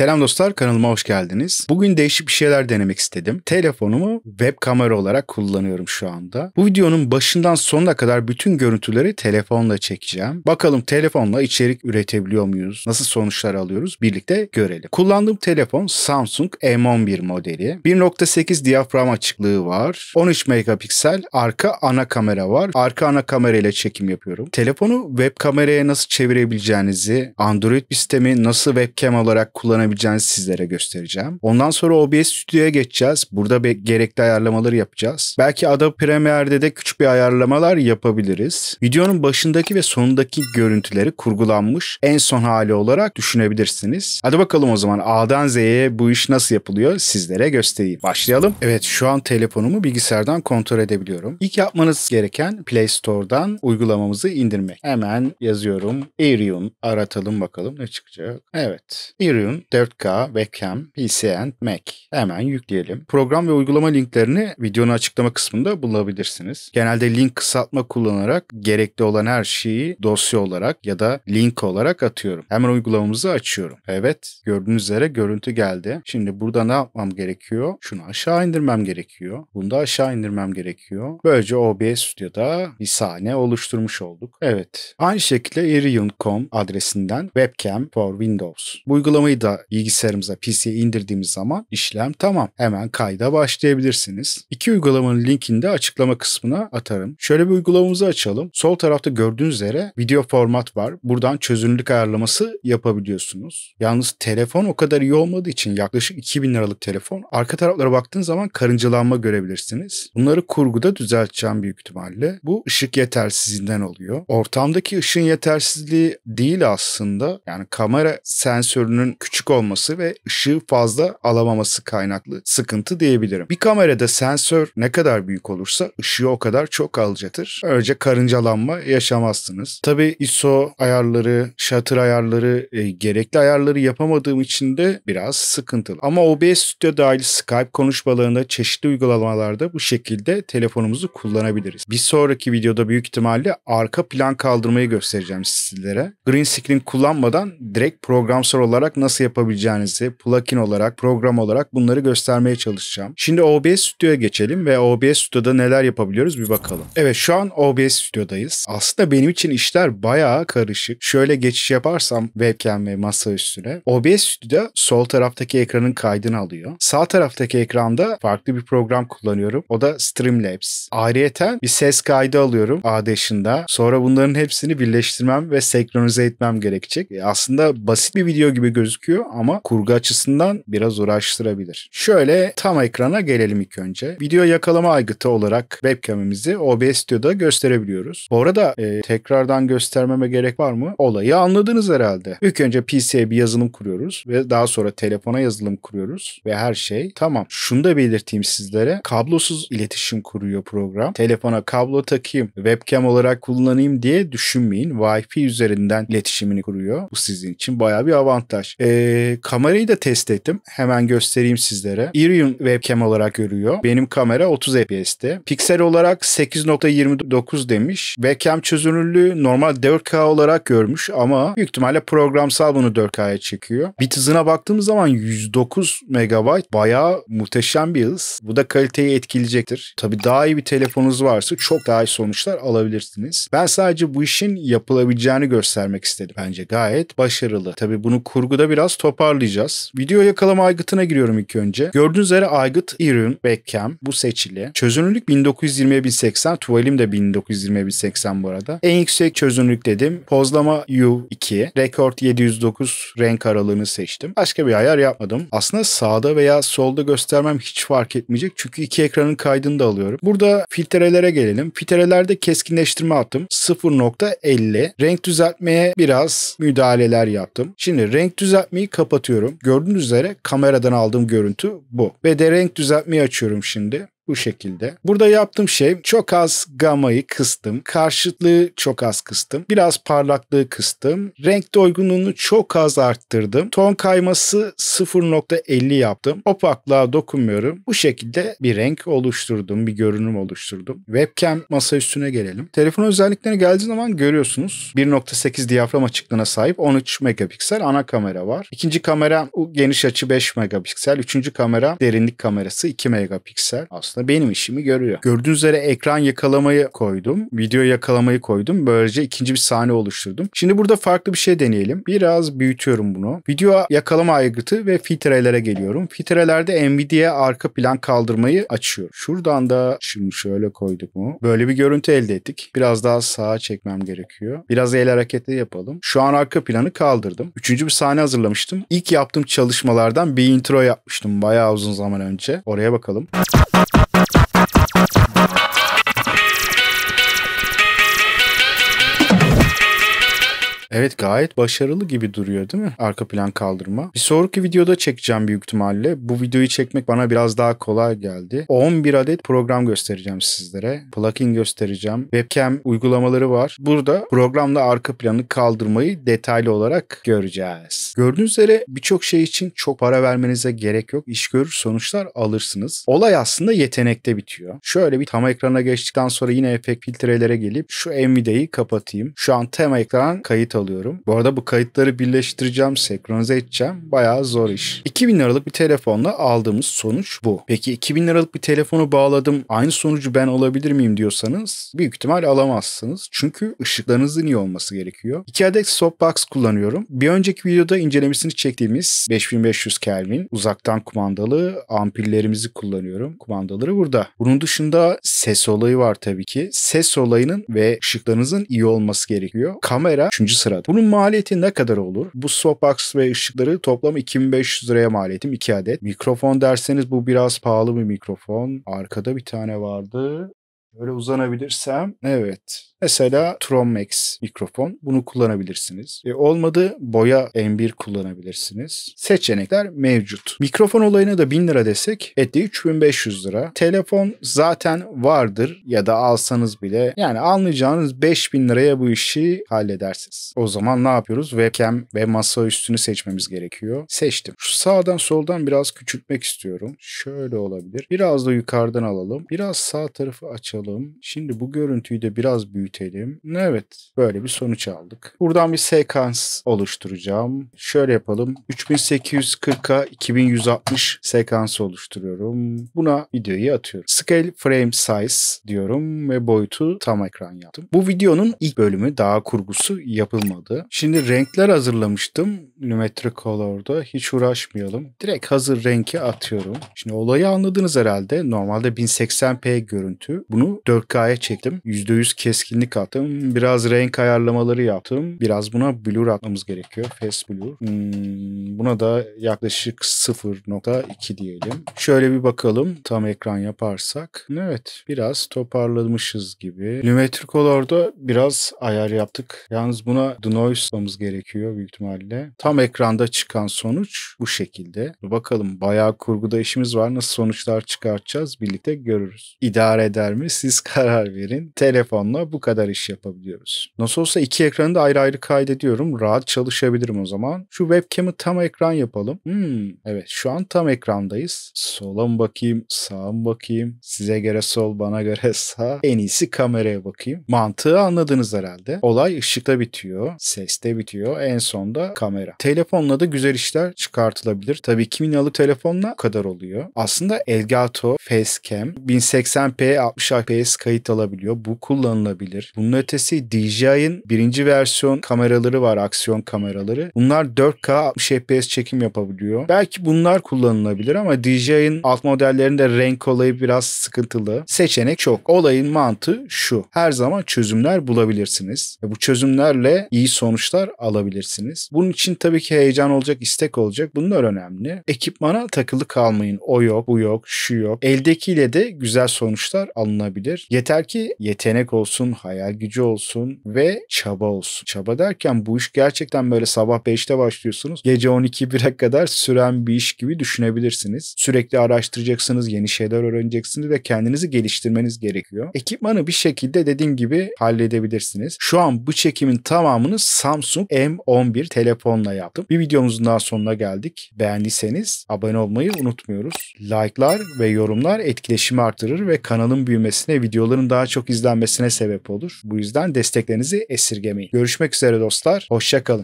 Selam dostlar kanalıma hoş geldiniz. Bugün değişik bir şeyler denemek istedim. Telefonumu web kamera olarak kullanıyorum şu anda. Bu videonun başından sonuna kadar bütün görüntüleri telefonla çekeceğim. Bakalım telefonla içerik üretebiliyor muyuz? Nasıl sonuçlar alıyoruz? Birlikte görelim. Kullandığım telefon Samsung M11 modeli. 1.8 diyafram açıklığı var. 13 megapiksel arka ana kamera var. Arka ana kamera ile çekim yapıyorum. Telefonu web kameraya nasıl çevirebileceğinizi, Android bir sistemi nasıl webcam olarak kullanabilirsiniz kullanabileceğinizi sizlere göstereceğim. Ondan sonra OBS Studio'ya geçeceğiz. Burada gerekli ayarlamaları yapacağız. Belki Adobe Premiere'de de küçük bir ayarlamalar yapabiliriz. Videonun başındaki ve sonundaki görüntüleri kurgulanmış en son hali olarak düşünebilirsiniz. Hadi bakalım o zaman A'dan Z'ye bu iş nasıl yapılıyor sizlere göstereyim. Başlayalım. Evet şu an telefonumu bilgisayardan kontrol edebiliyorum. İlk yapmanız gereken Play Store'dan uygulamamızı indirmek. Hemen yazıyorum. Arium aratalım bakalım ne çıkacak. Evet. Arium 4K, Webcam, PC and Mac. Hemen yükleyelim. Program ve uygulama linklerini videonun açıklama kısmında bulabilirsiniz. Genelde link kısaltma kullanarak gerekli olan her şeyi dosya olarak ya da link olarak atıyorum. Hemen uygulamamızı açıyorum. Evet gördüğünüz üzere görüntü geldi. Şimdi burada ne yapmam gerekiyor? Şunu aşağı indirmem gerekiyor. Bunu da aşağı indirmem gerekiyor. Böylece OBS Studio'da bir sahne oluşturmuş olduk. Evet. Aynı şekilde Irion.com adresinden Webcam for Windows. Bu uygulamayı da bilgisayarımıza PC'ye indirdiğimiz zaman işlem tamam. Hemen kayda başlayabilirsiniz. İki uygulamanın linkini de açıklama kısmına atarım. Şöyle bir uygulamamızı açalım. Sol tarafta gördüğünüz üzere video format var. Buradan çözünürlük ayarlaması yapabiliyorsunuz. Yalnız telefon o kadar iyi olmadığı için yaklaşık 2000 liralık telefon. Arka taraflara baktığınız zaman karıncalanma görebilirsiniz. Bunları kurguda düzelteceğim büyük ihtimalle. Bu ışık yetersizliğinden oluyor. Ortamdaki ışığın yetersizliği değil aslında. Yani kamera sensörünün küçük olması ve ışığı fazla alamaması kaynaklı sıkıntı diyebilirim. Bir kamerada sensör ne kadar büyük olursa ışığı o kadar çok alacaktır. Böylece karıncalanma yaşamazsınız. Tabi ISO ayarları, shutter ayarları, e, gerekli ayarları yapamadığım için de biraz sıkıntılı. Ama OBS Studio dahil Skype konuşmalarında çeşitli uygulamalarda bu şekilde telefonumuzu kullanabiliriz. Bir sonraki videoda büyük ihtimalle arka plan kaldırmayı göstereceğim sizlere. Green screen kullanmadan direkt programsal olarak nasıl yapabilirsiniz yapabileceğinizi plugin olarak, program olarak bunları göstermeye çalışacağım. Şimdi OBS Studio'ya geçelim ve OBS Studio'da neler yapabiliyoruz bir bakalım. Evet şu an OBS Studio'dayız. Aslında benim için işler bayağı karışık. Şöyle geçiş yaparsam webcam ve masa üstüne. OBS Studio sol taraftaki ekranın kaydını alıyor. Sağ taraftaki ekranda farklı bir program kullanıyorum. O da Streamlabs. Ayrıyeten bir ses kaydı alıyorum ADAŞ'ında. Sonra bunların hepsini birleştirmem ve senkronize etmem gerekecek. E aslında basit bir video gibi gözüküyor ama kurgu açısından biraz uğraştırabilir. Şöyle tam ekrana gelelim ilk önce. Video yakalama aygıtı olarak webcam'imizi OBS Studio'da gösterebiliyoruz. Bu arada e, tekrardan göstermeme gerek var mı? Olayı anladınız herhalde. İlk önce PC'ye bir yazılım kuruyoruz ve daha sonra telefona yazılım kuruyoruz ve her şey tamam. Şunu da belirteyim sizlere. Kablosuz iletişim kuruyor program. Telefona kablo takayım, webcam olarak kullanayım diye düşünmeyin. Wi-Fi üzerinden iletişimini kuruyor. Bu sizin için baya bir avantaj. Eee e, kamerayı da test ettim. Hemen göstereyim sizlere. Irium webcam olarak görüyor. Benim kamera 30 FPS'te. Piksel olarak 8.29 demiş. Webcam çözünürlüğü normal 4K olarak görmüş ama büyük ihtimalle programsal bunu 4K'ya çekiyor. Bit hızına baktığımız zaman 109 MB bayağı muhteşem bir hız. Bu da kaliteyi etkileyecektir. Tabi daha iyi bir telefonunuz varsa çok daha iyi sonuçlar alabilirsiniz. Ben sadece bu işin yapılabileceğini göstermek istedim. Bence gayet başarılı. Tabi bunu kurguda biraz top toparlayacağız. Video yakalama aygıtına giriyorum ilk önce. Gördüğünüz üzere aygıt Irun Beckham bu seçili. Çözünürlük 1920x1080. Tuvalim de 1920x1080 bu arada. En yüksek çözünürlük dedim. Pozlama U2. Record 709 renk aralığını seçtim. Başka bir ayar yapmadım. Aslında sağda veya solda göstermem hiç fark etmeyecek. Çünkü iki ekranın kaydını da alıyorum. Burada filtrelere gelelim. Filtrelerde keskinleştirme attım. 0.50. Renk düzeltmeye biraz müdahaleler yaptım. Şimdi renk düzeltmeyi kapatıyorum. Gördüğünüz üzere kameradan aldığım görüntü bu. Ve de renk düzeltmeyi açıyorum şimdi bu şekilde. Burada yaptığım şey çok az gamayı kıstım. Karşıtlığı çok az kıstım. Biraz parlaklığı kıstım. Renk doygunluğunu çok az arttırdım. Ton kayması 0.50 yaptım. Opaklığa dokunmuyorum. Bu şekilde bir renk oluşturdum. Bir görünüm oluşturdum. Webcam masa üstüne gelelim. Telefon özelliklerine geldiği zaman görüyorsunuz. 1.8 diyafram açıklığına sahip 13 megapiksel ana kamera var. İkinci kamera geniş açı 5 megapiksel. Üçüncü kamera derinlik kamerası 2 megapiksel. Aslında aslında benim işimi görüyor. Gördüğünüz üzere ekran yakalamayı koydum. Video yakalamayı koydum. Böylece ikinci bir sahne oluşturdum. Şimdi burada farklı bir şey deneyelim. Biraz büyütüyorum bunu. Video yakalama aygıtı ve filtrelere geliyorum. Filtrelerde Nvidia arka plan kaldırmayı açıyor. Şuradan da şimdi şöyle koyduk mu? Böyle bir görüntü elde ettik. Biraz daha sağa çekmem gerekiyor. Biraz el hareketi yapalım. Şu an arka planı kaldırdım. Üçüncü bir sahne hazırlamıştım. İlk yaptığım çalışmalardan bir intro yapmıştım bayağı uzun zaman önce. Oraya bakalım. gayet başarılı gibi duruyor değil mi? Arka plan kaldırma. Bir sonraki videoda çekeceğim büyük ihtimalle. Bu videoyu çekmek bana biraz daha kolay geldi. 11 adet program göstereceğim sizlere. Plugin göstereceğim. Webcam uygulamaları var. Burada programla arka planı kaldırmayı detaylı olarak göreceğiz. Gördüğünüz üzere birçok şey için çok para vermenize gerek yok. İş görür sonuçlar alırsınız. Olay aslında yetenekte bitiyor. Şöyle bir tam ekrana geçtikten sonra yine efekt filtrelere gelip şu Nvidia'yı kapatayım. Şu an tema ekran kayıt alıyorum düşünüyorum. Bu arada bu kayıtları birleştireceğim, senkronize edeceğim. Bayağı zor iş. 2000 liralık bir telefonla aldığımız sonuç bu. Peki 2000 liralık bir telefonu bağladım. Aynı sonucu ben alabilir miyim diyorsanız büyük ihtimal alamazsınız. Çünkü ışıklarınızın iyi olması gerekiyor. 2 adet softbox kullanıyorum. Bir önceki videoda incelemesini çektiğimiz 5500 Kelvin uzaktan kumandalı ampillerimizi kullanıyorum. Kumandaları burada. Bunun dışında ses olayı var tabii ki. Ses olayının ve ışıklarınızın iyi olması gerekiyor. Kamera 3. sırada. Bunun bunun maliyeti ne kadar olur? Bu soapbox ve ışıkları toplam 2500 liraya mal ettim 2 adet. Mikrofon derseniz bu biraz pahalı bir mikrofon. Arkada bir tane vardı. Böyle uzanabilirsem evet. Mesela Tronmax mikrofon bunu kullanabilirsiniz. E, olmadı boya M1 kullanabilirsiniz. Seçenekler mevcut. Mikrofon olayına da 1000 lira desek etti 3500 lira. Telefon zaten vardır ya da alsanız bile yani anlayacağınız 5000 liraya bu işi halledersiniz. O zaman ne yapıyoruz? Webcam ve masa üstünü seçmemiz gerekiyor. Seçtim. Şu sağdan soldan biraz küçültmek istiyorum. Şöyle olabilir. Biraz da yukarıdan alalım. Biraz sağ tarafı açalım kapatalım. Şimdi bu görüntüyü de biraz büyütelim. Evet böyle bir sonuç aldık. Buradan bir sekans oluşturacağım. Şöyle yapalım. 3840'a 2160 sekans oluşturuyorum. Buna videoyu atıyorum. Scale frame size diyorum ve boyutu tam ekran yaptım. Bu videonun ilk bölümü daha kurgusu yapılmadı. Şimdi renkler hazırlamıştım. Lumetri Color'da hiç uğraşmayalım. Direkt hazır renki atıyorum. Şimdi olayı anladınız herhalde. Normalde 1080p görüntü. Bunu koydum. 4K'ya çektim. %100 keskinlik attım. Biraz renk ayarlamaları yaptım. Biraz buna blur atmamız gerekiyor. Fast blur. Hmm, buna da yaklaşık 0.2 diyelim. Şöyle bir bakalım tam ekran yaparsak. Evet biraz toparlamışız gibi. Lumetri olorda biraz ayar yaptık. Yalnız buna the noise atmamız gerekiyor büyük ihtimalle. Tam ekranda çıkan sonuç bu şekilde. Bakalım bayağı kurguda işimiz var. Nasıl sonuçlar çıkartacağız birlikte görürüz. İdare eder mi? siz karar verin. Telefonla bu kadar iş yapabiliyoruz. Nasıl olsa iki ekranı da ayrı ayrı kaydediyorum. Rahat çalışabilirim o zaman. Şu webcam'ı tam ekran yapalım. Hmm, evet şu an tam ekrandayız. Sola mı bakayım, sağa mı bakayım? Size göre sol, bana göre sağ. En iyisi kameraya bakayım. Mantığı anladınız herhalde. Olay ışıkta bitiyor, seste bitiyor. En son da kamera. Telefonla da güzel işler çıkartılabilir. Tabii kimin alı telefonla kadar oluyor. Aslında Elgato Facecam 1080p 60 GPS kayıt alabiliyor. Bu kullanılabilir. Bunun ötesi DJI'ın birinci versiyon kameraları var, aksiyon kameraları. Bunlar 4K 60 FPS çekim yapabiliyor. Belki bunlar kullanılabilir ama DJI'ın alt modellerinde renk olayı biraz sıkıntılı. Seçenek çok. Olayın mantığı şu. Her zaman çözümler bulabilirsiniz. Ve bu çözümlerle iyi sonuçlar alabilirsiniz. Bunun için tabii ki heyecan olacak, istek olacak. Bunlar önemli. Ekipmana takılı kalmayın. O yok, bu yok, şu yok. Eldekiyle de güzel sonuçlar alınabilir olabilir. Yeter ki yetenek olsun, hayal gücü olsun ve çaba olsun. Çaba derken bu iş gerçekten böyle sabah 5'te başlıyorsunuz. Gece 12-1'e kadar süren bir iş gibi düşünebilirsiniz. Sürekli araştıracaksınız, yeni şeyler öğreneceksiniz ve kendinizi geliştirmeniz gerekiyor. Ekipmanı bir şekilde dediğim gibi halledebilirsiniz. Şu an bu çekimin tamamını Samsung M11 telefonla yaptım. Bir videomuzun daha sonuna geldik. Beğendiyseniz abone olmayı unutmuyoruz. Like'lar ve yorumlar etkileşimi artırır ve kanalın büyümesine paylaşmasına, videoların daha çok izlenmesine sebep olur. Bu yüzden desteklerinizi esirgemeyin. Görüşmek üzere dostlar. Hoşçakalın.